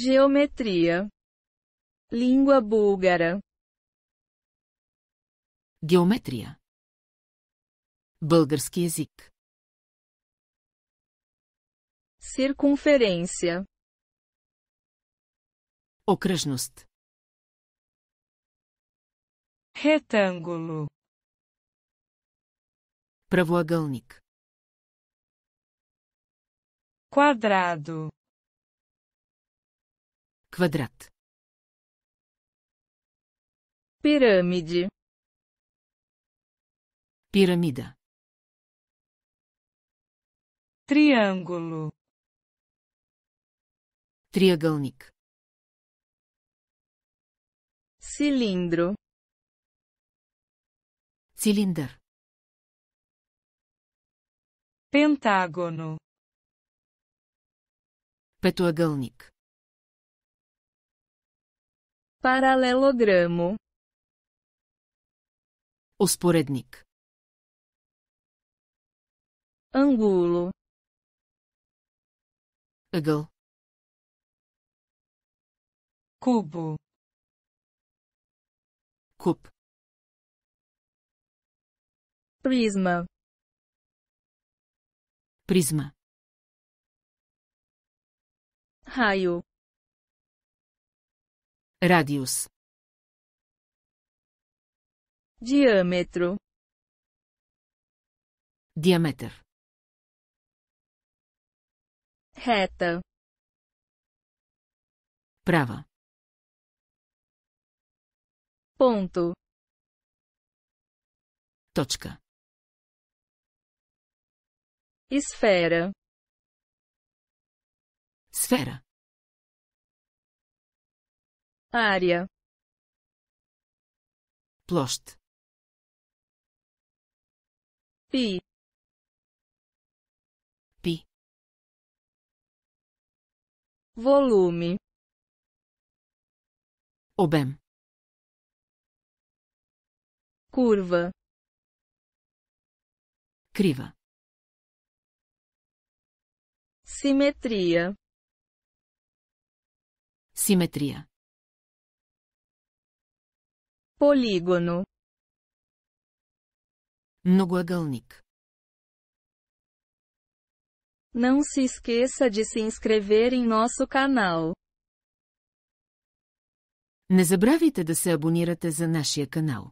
Geometria. Língua búlgara. Geometria, Български език. Circunferência. Окръжност. Retângulo. Правоъгълник. Quadrado. Quadrado. Pirâmide. pirâmide Triângulo. Triagelnik. Cilindro. Cilindar. Pentágono. Petoagelnik. Паралелограмо. Успоредник. Ангуло. Ъгъл. Кубо. Куб. Призма. Призма. Raio. Radius. Diâmetro. Diameter. Reta. Prava. Ponto. Точка. Esfera. esfera área, plost, pi, pi, volume, obem, curva, criva, simetria, simetria Полигону. Многоъгълник. Não se esqueça de se inscrever em nosso canal. Не забравяйте да се абонирате за нашия канал.